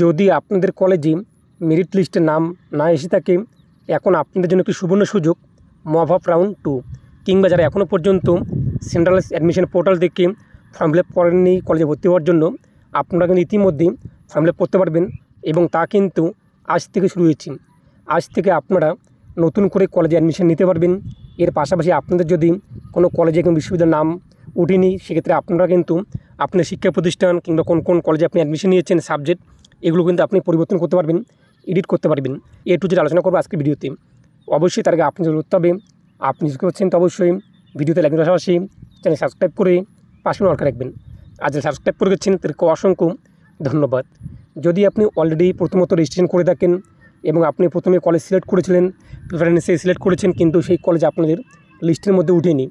যদি আপনাদের কলেজে মেরিট লিস্টে নাম না এসে থাকে এখন আপনাদের জন্য একটি সুবর্ণ সুযোগ মহাভাব রাউন্ড টু কিংবা যারা এখনও পর্যন্ত সেন্ট্রাল অ্যাডমিশন পোর্টাল থেকে ফর্ম ফিল আপ করেননি কলেজে ভর্তি হওয়ার জন্য আপনারা কিন্তু ইতিমধ্যে ফর্ম ফিল আপ করতে পারবেন এবং তা কিন্তু আজ থেকে শুরু হয়েছে আজ থেকে আপনারা নতুন করে কলেজে অ্যাডমিশন নিতে পারবেন এর পাশাপাশি আপনাদের যদি কোনো কলেজে কোনো বিশ্ববিদ্যালয়ের নাম উঠিনি সেক্ষেত্রে আপনারা কিন্তু আপনার শিক্ষা প্রতিষ্ঠান কিংবা কোন কোন কলেজে আপনি অ্যাডমিশন নিয়েছেন সাবজেক্ট এগুলো কিন্তু আপনি পরিবর্তন করতে পারবেন এডিট করতে পারবেন এ টু জেড আলোচনা করবো আজকের ভিডিওতে অবশ্যই তার আগে আপনি যদি করতে হবে আপনি যদি করছেন তো অবশ্যই ভিডিওতে লাইকের পাশাপাশি চ্যানেল সাবস্ক্রাইব করে পাশে নলকা রাখবেন আর যারা সাবস্ক্রাইব করে গেছেন তাদেরকে অসংখ্য ধন্যবাদ যদি আপনি অলরেডি প্রথমত রেজিস্ট্রেশন করে থাকেন এবং আপনি প্রথমে কলেজ সিলেক্ট করেছিলেন প্রিফারেন্সে সিলেক্ট করেছেন কিন্তু সেই কলেজ আপনাদের লিস্টের মধ্যে উঠেনি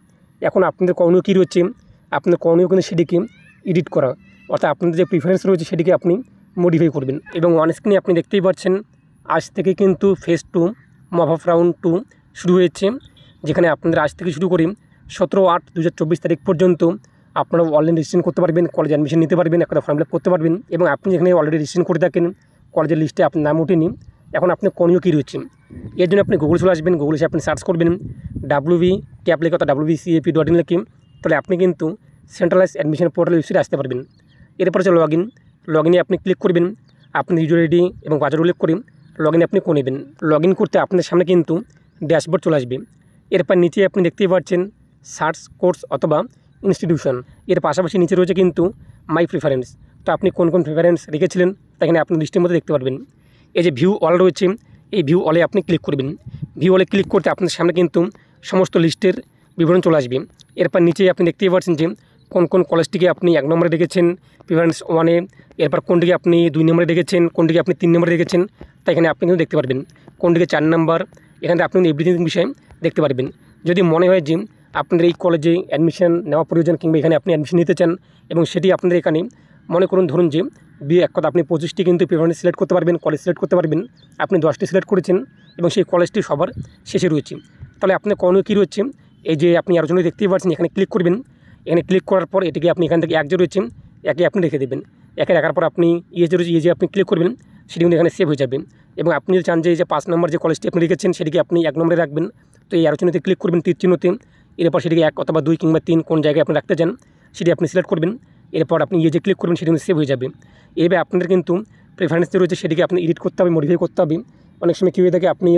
এখন আপনাদের করণীয় কী রয়েছে আপনাদের করণীয় কিন্তু সেটিকে এডিট করা অর্থাৎ আপনাদের যে প্রিফারেন্স রয়েছে সেটিকে আপনি মডিফাই করবেন এবং অন স্ক্রিনে আপনি দেখতেই পাচ্ছেন আজ থেকে কিন্তু ফেস টু মফাফ রাউন্ড টু শুরু হয়েছে যেখানে আপনাদের আজ থেকে শুরু করে সতেরো আট দু তারিখ পর্যন্ত আপনারা অনলাইন রেজিস্ট্রেশন করতে পারবেন কলেজে অ্যাডমিশন নিতে পারবেন একটা ফর্ম ফিল করতে পারবেন এবং আপনি যেখানে অলরেডি রেজিস্ট্রেশন করে থাকেন কলেজের লিস্টে আপনার নাম উঠেনি এখন আপনি কনীয় কী রয়েছে এর জন্য আপনি গুগল চলে আসবেন গুগলে এসে আপনি সার্চ করবেন ডাব্লুবি ট্যাপ লেখা ডাব্লু বিসিএপি ডট ইন লেখে তাহলে আপনি কিন্তু সেন্ট্রালাইজ অ্যাডমিশন পোর্টাল ওয়েবসাইটে আসতে পারবেন এরপরে হচ্ছে লগ ইন লগ ইনে আপনি ক্লিক করবেন আপনি ইউজার আইডি এবং বাজার উল্লেখ করে লগ ইন আপনি করে নেবেন লগ ইন করতে আপনার সামনে কিন্তু ড্যাশবোর্ড চলে আসবে এরপর নিচে আপনি দেখতেই পাচ্ছেন সার্চ কোর্স অথবা ইনস্টিটিউশন এর পাশাপাশি নিচে রয়েছে কিন্তু মাই প্রিফারেন্স তো আপনি কোন কোন প্রিফারেন্স রেখেছিলেন তা এখানে আপনি লিস্টের মধ্যে দেখতে পারবেন এই যে ভিউ অল রয়েছে এই ভিউ অলে আপনি ক্লিক করবেন ভিউ অলে ক্লিক করতে আপনার সামনে কিন্তু সমস্ত লিস্টের বিবরণ চলে আসবে এরপর নিচে আপনি দেখতেই পাচ্ছেন যে কোন কোন কলেজটিকে আপনি এক নম্বরে দেখেছেন প্রিফারেন্স ওয়ানে এরপর কোনটিকে আপনি দুই নম্বরে দেখেছেন কোনটিকে আপনি তিন নম্বরে দেখেছেন তা এখানে আপনি কিন্তু দেখতে পারবেন কোনটিকে চার নম্বর এখানে আপনি এভরিথিং বিষয়ে দেখতে পারবেন যদি মনে হয় যে আপনাদের এই কলেজে অ্যাডমিশন নেওয়া প্রয়োজন কিংবা এখানে আপনি অ্যাডমিশন নিতে চান এবং সেটি আপনাদের এখানে মনে করুন ধরুন যে বি এক কথা আপনি পঁচিশটি কিন্তু প্রিফারেন্স সিলেক্ট করতে পারবেন কলেজ সিলেক্ট করতে পারবেন আপনি দশটি সিলেক্ট করেছেন এবং সেই কলেজটি সবার শেষে রয়েছে তাহলে আপনি কোনো কী রয়েছে এই যে আপনি জন্য দেখতেই পারছেন এখানে ক্লিক করবেন এখানে ক্লিক করার পর এটিকে আপনি এখান থেকে এক যে রয়েছেন একে আপনি রেখে দেবেন একে রাখার পর আপনি ইয়ে যে ইয়ে যে আপনি ক্লিক করবেন সেটি কিন্তু এখানে সেভ হয়ে যাবে এবং আপনি চান যে যে পাঁচ নম্বর যে কলেজটি আপনি রেখেছেন সেটিকে আপনি এক নম্বরে রাখবেন তো এই আলোচনাতে ক্লিক করবেন তীর চিহ্নতে এরপর সেটিকে এক অথবা দুই কিংবা তিন কোন জায়গায় আপনি রাখতে চান সেটি আপনি সিলেক্ট করবেন এরপর আপনি ইয়ে যে ক্লিক করবেন সেটি কিন্তু সেভ হয়ে যাবে এইভাবে আপনাদের কিন্তু প্রেফারেন্স রয়েছে সেটিকে আপনি এডিট করতে হবে মডিফাই করতে হবে অনেক সময় কী হয়ে থাকে আপনি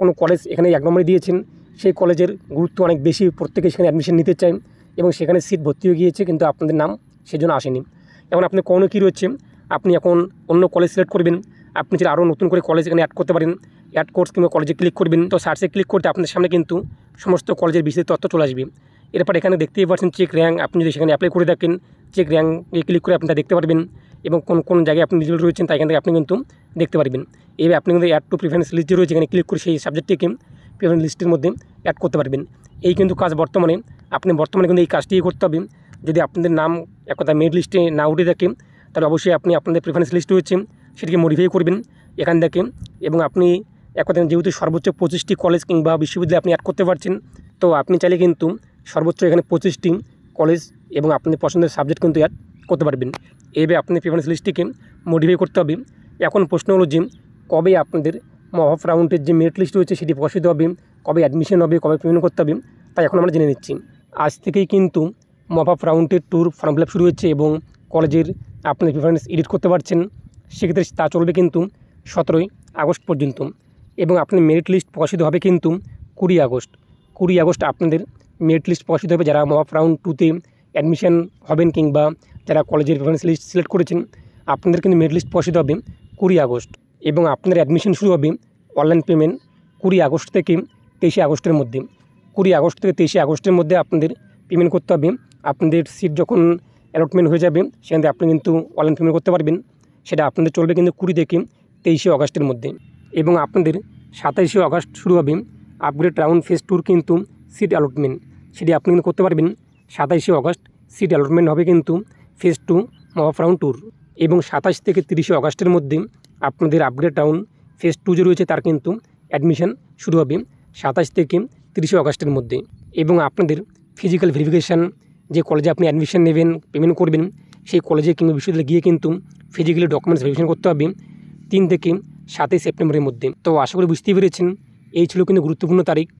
কোনো কলেজ এখানে এক নম্বরে দিয়েছেন সেই কলেজের গুরুত্ব অনেক বেশি প্রত্যেকে সেখানে অ্যাডমিশন নিতে চায় এবং সেখানে সিট ভর্তি হয়ে গিয়েছে কিন্তু আপনাদের নাম সেজন্য আসেনি এখন আপনি কোনো কী রয়েছে আপনি এখন অন্য কলেজ সিলেক্ট করবেন আপনি যদি আরও নতুন করে কলেজ এখানে অ্যাড করতে পারেন অ্যাড কোর্স কিংবা কলেজে ক্লিক করবেন তো সার্চে ক্লিক করতে আপনার সামনে কিন্তু সমস্ত কলেজের বিশেষ তথ্য চলে আসবে এরপর এখানে দেখতেই পাচ্ছেন চেক র্যাঙ্ক আপনি যদি সেখানে অ্যাপ্লাই করে থাকেন চেক র্যাঙ্কে ক্লিক করে আপনি দেখতে পারবেন এবং কোন কোন জায়গায় আপনি রিজাল্ট রয়েছেন তাই এখান থেকে আপনি কিন্তু দেখতে পারবেন এইভাবে আপনি কিন্তু অ্যাড টু প্রিফারেন্স লিস্ট রয়েছে এখানে ক্লিক করে সেই সাবজেক্টটিকে প্রিফারেন্স লিস্টের মধ্যে অ্যাড করতে পারবেন এই কিন্তু কাজ বর্তমানে আপনি বর্তমানে কিন্তু এই কাজটি করতে হবে যদি আপনাদের নাম এক কথা লিস্টে না উঠে থাকে তাহলে অবশ্যই আপনি আপনাদের প্রিফারেন্স লিস্ট রয়েছে সেটিকে মডিফাই করবেন এখান থেকে এবং আপনি এক কথা যেহেতু সর্বোচ্চ পঁচিশটি কলেজ কিংবা বিশ্ববিদ্যালয় আপনি অ্যাড করতে পারছেন তো আপনি চাইলে কিন্তু সর্বোচ্চ এখানে পঁচিশটি কলেজ এবং আপনাদের পছন্দের সাবজেক্ট কিন্তু অ্যাড করতে পারবেন এইভাবে আপনি প্রিফারেন্স লিস্টটিকে মডিফাই করতে হবে এখন প্রশ্ন হলো যে কবে আপনাদের মহাফ রাউন্ডের যে মেরিট লিস্ট রয়েছে সেটি প্রকাশিত হবে কবে অ্যাডমিশন হবে কবে পেমেন্ট করতে হবে তাই এখন আমরা জেনে নিচ্ছি আজ থেকেই কিন্তু মফাপ রাউন্ডের ট্যুর ফর্ম ফিল শুরু হচ্ছে এবং কলেজের আপনি প্রিফারেন্স এডিট করতে পারছেন সেক্ষেত্রে তা চলবে কিন্তু সতেরোই আগস্ট পর্যন্ত এবং আপনার মেরিট লিস্ট প্রকাশিত হবে কিন্তু কুড়ি আগস্ট কুড়ি আগস্ট আপনাদের মেরিট লিস্ট প্রকাশিত হবে যারা মফাপ রাউন্ড টুতে অ্যাডমিশান হবেন কিংবা যারা কলেজের প্রিফারেন্স লিস্ট সিলেক্ট করেছেন আপনাদের কিন্তু মেরিট লিস্ট প্রকাশিত হবে কুড়ি আগস্ট এবং আপনার অ্যাডমিশন শুরু হবে অনলাইন পেমেন্ট কুড়ি আগস্ট থেকে তেইশে আগস্টের মধ্যে কুড়ি আগস্ট থেকে তেইশে আগস্টের মধ্যে আপনাদের পেমেন্ট করতে হবে আপনাদের সিট যখন অ্যালটমেন্ট হয়ে যাবে সেখান থেকে আপনি কিন্তু অনলাইন পেমেন্ট করতে পারবেন সেটা আপনাদের চলবে কিন্তু কুড়ি থেকে তেইশে অগাস্টের মধ্যে এবং আপনাদের সাতাইশে অগাস্ট শুরু হবে আপগ্রেড রাউন্ড ফেস টুর কিন্তু সিট অ্যালটমেন্ট সেটি আপনি কিন্তু করতে পারবেন সাতাইশে অগাস্ট সিট অ্যালটমেন্ট হবে কিন্তু ফেস টু মহাফ রাউন্ড ট্যুর এবং সাতাশ থেকে তিরিশে অগাস্টের মধ্যে আপনাদের আপগ্রেড রাউন্ড ফেস টু যে রয়েছে তার কিন্তু অ্যাডমিশন শুরু হবে সাতাশ থেকে তিরিশে অগস্টের মধ্যে এবং আপনাদের ফিজিক্যাল ভেরিফিকেশান যে কলেজে আপনি অ্যাডমিশন নেবেন পেমেন্ট করবেন সেই কলেজে কিংবা বিশ্ববিদ্যালয়ে গিয়ে কিন্তু ফিজিক্যালি ডকুমেন্টস ভেরিফিকেশন করতে হবে তিন থেকে সাতই সেপ্টেম্বরের মধ্যে তো আশা করি বুঝতেই পেরেছেন এই ছিল কিন্তু গুরুত্বপূর্ণ তারিখ